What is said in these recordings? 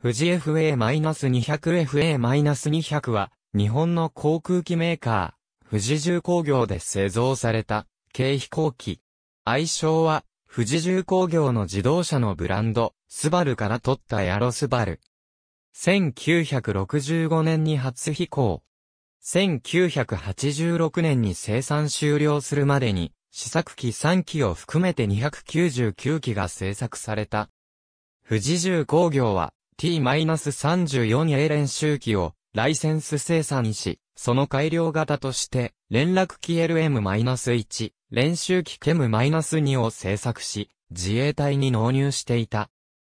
富士 FA-200FA-200 は、日本の航空機メーカー、富士重工業で製造された、軽飛行機。愛称は、富士重工業の自動車のブランド、スバルから取ったエアロスバル。1965年に初飛行。1986年に生産終了するまでに、試作機3機を含めて299機が製作された。富士重工業は、T-34A 練習機をライセンス生産し、その改良型として、連絡機 LM-1、練習機 KEM-2 を製作し、自衛隊に納入していた。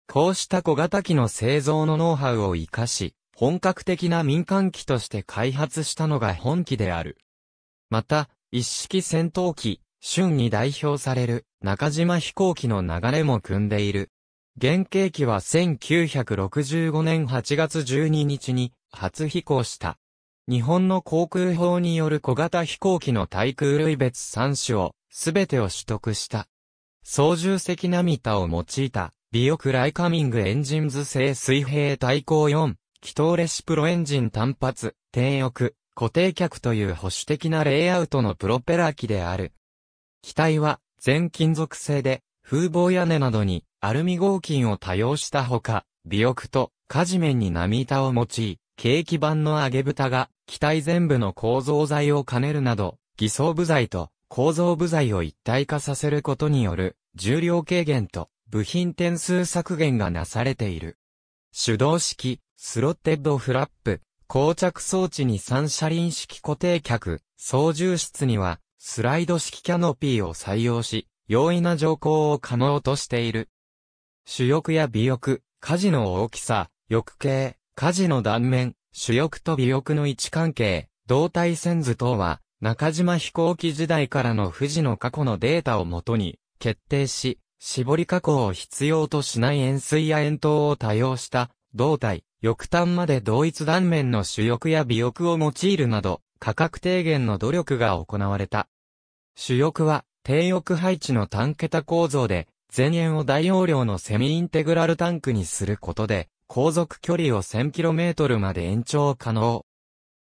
こうした小型機の製造のノウハウを活かし、本格的な民間機として開発したのが本機である。また、一式戦闘機、春に代表される中島飛行機の流れも組んでいる。原型機は1965年8月12日に初飛行した。日本の航空法による小型飛行機の対空類別3種を、すべてを取得した。操縦席タを用いた、ビオクライカミングエンジンズ製水平対向4、気筒レシプロエンジン単発、低翼、固定脚という保守的なレイアウトのプロペラ機である。機体は、全金属製で、風防屋根などにアルミ合金を多用したほか、尾翼と火事面に波板を用い、景気板の揚げ蓋が機体全部の構造材を兼ねるなど、偽装部材と構造部材を一体化させることによる重量軽減と部品点数削減がなされている。手動式、スロッテッドフラップ、膠着装置に三車輪式固定脚、操縦室にはスライド式キャノピーを採用し、容易な乗降を可能としている。主翼や尾翼、火事の大きさ、翼形、火事の断面、主翼と尾翼の位置関係、胴体線図等は、中島飛行機時代からの富士の過去のデータをもとに、決定し、絞り加工を必要としない円錐や円筒を多用した、胴体、翼端まで同一断面の主翼や尾翼を用いるなど、価格低減の努力が行われた。主翼は、低翼配置の単桁構造で、前縁を大容量のセミインテグラルタンクにすることで、航続距離を 1000km まで延長可能。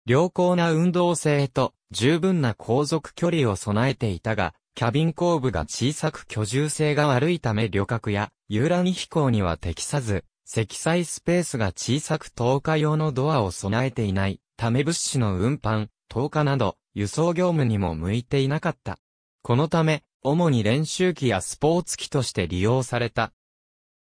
良好な運動性と十分な航続距離を備えていたが、キャビン後部が小さく居住性が悪いため旅客や遊覧飛行には適さず、積載スペースが小さく投下用のドアを備えていない、ため物資の運搬、投下など、輸送業務にも向いていなかった。このため、主に練習機やスポーツ機として利用された。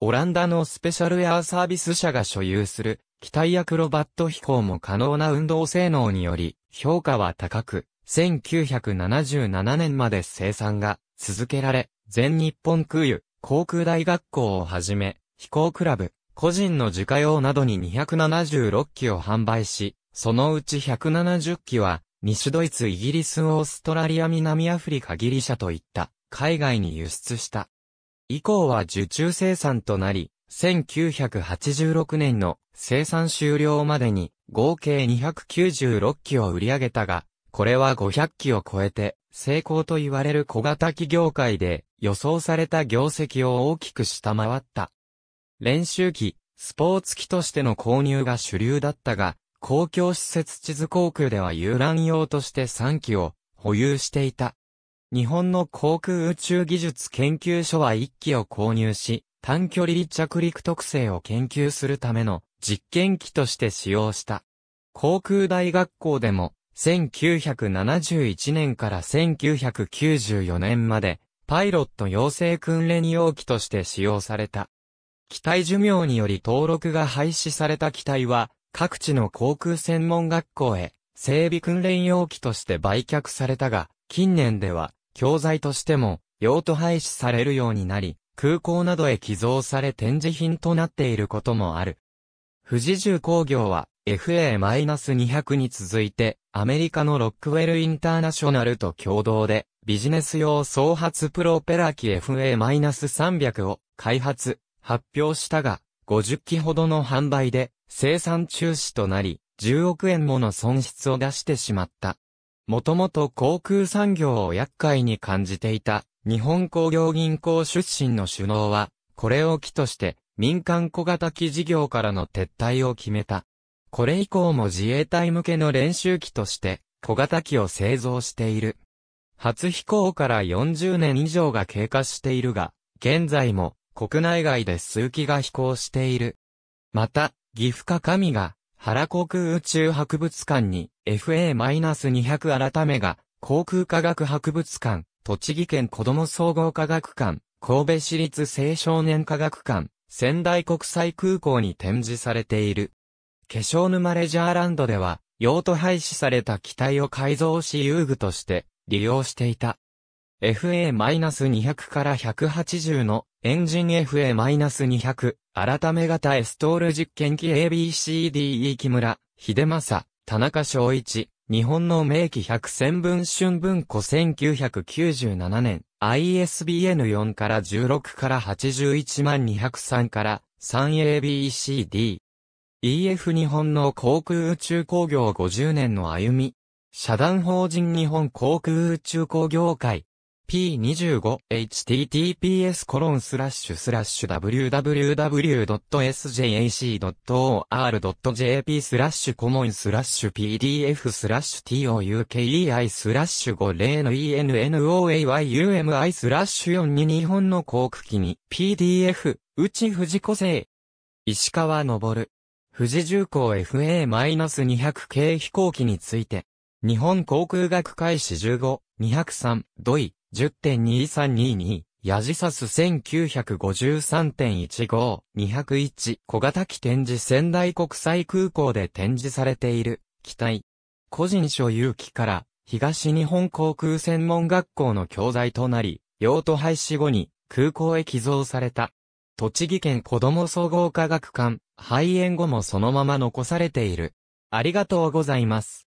オランダのスペシャルエアーサービス社が所有する、機体アクロバット飛行も可能な運動性能により、評価は高く、1977年まで生産が続けられ、全日本空輸、航空大学校をはじめ、飛行クラブ、個人の自家用などに276機を販売し、そのうち170機は西ドイツ、イギリス、オーストラリア、南アフリカ、ギリシャといった海外に輸出した。以降は受注生産となり、1986年の生産終了までに合計296機を売り上げたが、これは500機を超えて成功と言われる小型機業界で予想された業績を大きく下回った。練習機、スポーツ機としての購入が主流だったが、公共施設地図航空では遊覧用として3機を保有していた。日本の航空宇宙技術研究所は1機を購入し、短距離離着陸特性を研究するための実験機として使用した。航空大学校でも1971年から1994年までパイロット養成訓練用機として使用された。機体寿命により登録が廃止された機体は各地の航空専門学校へ整備訓練用機として売却されたが、近年では教材としても用途廃止されるようになり、空港などへ寄贈され展示品となっていることもある。富士重工業は FA-200 に続いてアメリカのロックウェルインターナショナルと共同でビジネス用創発プロペラ機 FA-300 を開発、発表したが50機ほどの販売で生産中止となり、10億円もの損失を出してしまった。もともと航空産業を厄介に感じていた日本工業銀行出身の首脳は、これを機として民間小型機事業からの撤退を決めた。これ以降も自衛隊向けの練習機として小型機を製造している。初飛行から40年以上が経過しているが、現在も国内外で数機が飛行している。また、岐阜か神が、原航空宇宙博物館に FA-200 改めが航空科学博物館、栃木県子ども総合科学館、神戸市立青少年科学館、仙台国際空港に展示されている。化粧沼レジャーランドでは、用途廃止された機体を改造し遊具として利用していた。FA-200 から180のエンジン FA-200、改め型エストール実験機 ABCDE 木村、秀政、田中昭一、日本の明記百戦分春分庫1997年、ISBN4 から16から81万203から 3ABCD。EF 日本の航空宇宙工業50年の歩み。社団法人日本航空宇宙工業会。P. https://www.sjac.or.jp コロンススララッッシシュ、ュ、スラッシュコモンスラッシュ pdf スラッシュ toukei スラッシュ50の ennoayumi スラッシュ4に日本の航空機に pdf 内藤子生石川昇富士重工 FA-200 系飛行機について日本航空学会史15 203土井10.2322、ヤジサス1953.15、201、小型機展示仙台国際空港で展示されている、機体。個人所有機から、東日本航空専門学校の教材となり、用途廃止後に空港へ寄贈された。栃木県子ども総合科学館、廃園後もそのまま残されている。ありがとうございます。